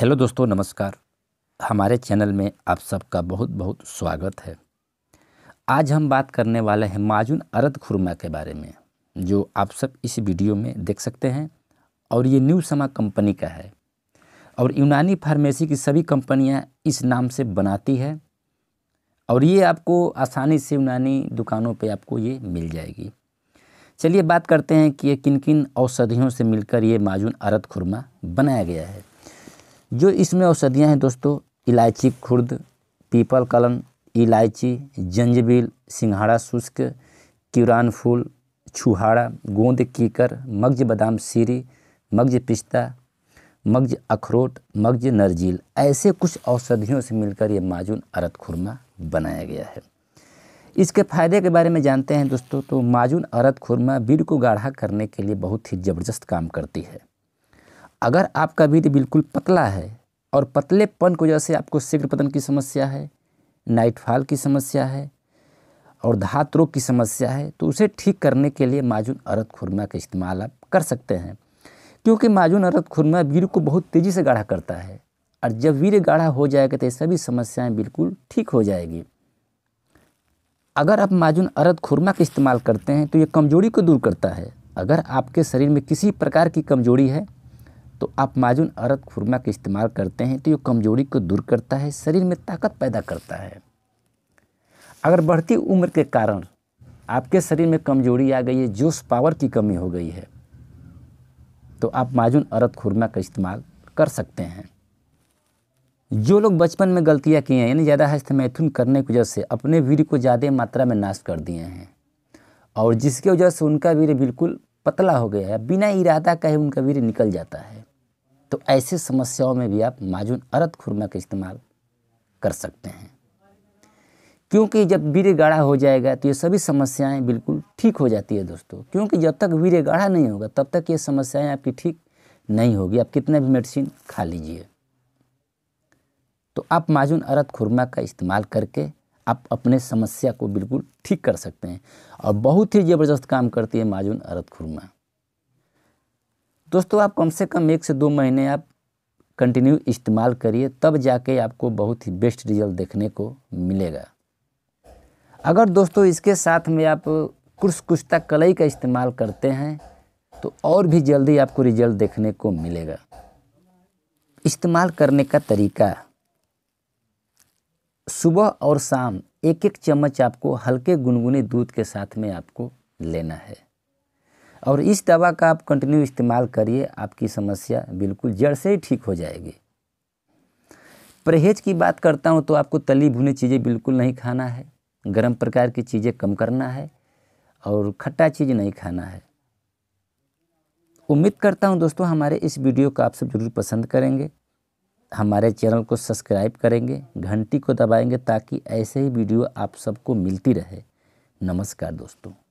hello दोस्तों नमस्कार हमारे चैनल में आप सबका बहुत बहुत स्वागत है आज हम बात करने वाले हैं माजून अरद खुरमा के बारे में जो आप सब इस वीडियो में देख सकते हैं और ये न्यू समा कंपनी का है और यूनानी फार्मेसी की सभी कंपनियां इस नाम से बनाती है और ये आपको आसानी से यूनानी दुकानों पे आपको ये मिल जाएगी चलिए बात करते हैं कि ये किन किन औषधियों से मिलकर ये माजून अरद खुरमा बनाया गया है जो इसमें औषधियाँ हैं दोस्तों इलायची खुर्द पीपल कलम इलायची जंजबील सिंघाड़ा शुष्क क्यूरान फूल छुहाड़ा गोंद कीकर मग्ज बादाम सीरी मग्ज पिस्ता मग्ज अखरोट मग्ज नरजील ऐसे कुछ औषधियों से मिलकर ये माजून अरत खुरमा बनाया गया है इसके फायदे के बारे में जानते हैं दोस्तों तो माजून अरत खुरमा बिर को गाढ़ा करने के लिए बहुत ही ज़बरदस्त काम करती है अगर आपका वीर्य बिल्कुल पतला है और पतलेपन की वजह से आपको शीघ्रपतन की समस्या है नाइटफॉल की समस्या है और धात रोग की समस्या है तो उसे ठीक करने के लिए माजून अरद खुरमा का इस्तेमाल आप कर सकते हैं क्योंकि माजून अरद खुरमा वीर को बहुत तेज़ी से गाढ़ा करता है और जब वीर गाढ़ा हो जाएगा तो ये सभी समस्याएं बिल्कुल ठीक हो जाएगी अगर आप माजून अरद खुरमा का इस्तेमाल करते हैं तो ये कमजोरी को दूर करता है अगर आपके शरीर में किसी प्रकार की कमजोरी है तो आप माजून अरत खुरमा का इस्तेमाल करते हैं तो ये कमजोरी को दूर करता है शरीर में ताकत पैदा करता है अगर बढ़ती उम्र के कारण आपके शरीर में कमजोरी आ गई है जोश पावर की कमी हो गई है तो आप माजून अरत खुरमा का इस्तेमाल कर सकते हैं जो लोग बचपन में गलतियाँ किए हैं यानी ज़्यादा मैथुन करने की वजह से अपने वीर को ज़्यादा मात्रा में नाश कर दिए हैं और जिसके वजह से उनका वीर बिल्कुल पतला हो गया है बिना इरादा कहे उनका वीर निकल जाता है तो ऐसे समस्याओं में भी आप माजून अरत खुरमा का इस्तेमाल कर सकते हैं क्योंकि जब वीर गाढ़ा हो जाएगा तो ये सभी समस्याएं बिल्कुल ठीक हो जाती है दोस्तों क्योंकि जब तक वीर गाढ़ा नहीं होगा तब तक ये समस्याएं आपकी ठीक नहीं होगी आप कितना भी मेडिसिन खा लीजिए तो आप माजून अरत खुरमा का इस्तेमाल करके आप अपने समस्या को बिल्कुल ठीक कर सकते हैं और बहुत ही ज़बरदस्त काम करती है माजून अरत खुरमा दोस्तों आप कम से कम एक से दो महीने आप कंटिन्यू इस्तेमाल करिए तब जाके आपको बहुत ही बेस्ट रिजल्ट देखने को मिलेगा अगर दोस्तों इसके साथ में आप कुछ कुश्ता कलई का इस्तेमाल करते हैं तो और भी जल्दी आपको रिजल्ट देखने को मिलेगा इस्तेमाल करने का तरीका सुबह और शाम एक एक चम्मच आपको हल्के गुनगुने दूध के साथ में आपको लेना है और इस दवा का आप कंटिन्यू इस्तेमाल करिए आपकी समस्या बिल्कुल जड़ से ही ठीक हो जाएगी परहेज की बात करता हूँ तो आपको तली भुनी चीज़ें बिल्कुल नहीं खाना है गर्म प्रकार की चीज़ें कम करना है और खट्टा चीज़ नहीं खाना है उम्मीद करता हूँ दोस्तों हमारे इस वीडियो को आप सब जरूर पसंद करेंगे हमारे चैनल को सब्सक्राइब करेंगे घंटी को दबाएंगे ताकि ऐसे ही वीडियो आप सबको मिलती रहे नमस्कार दोस्तों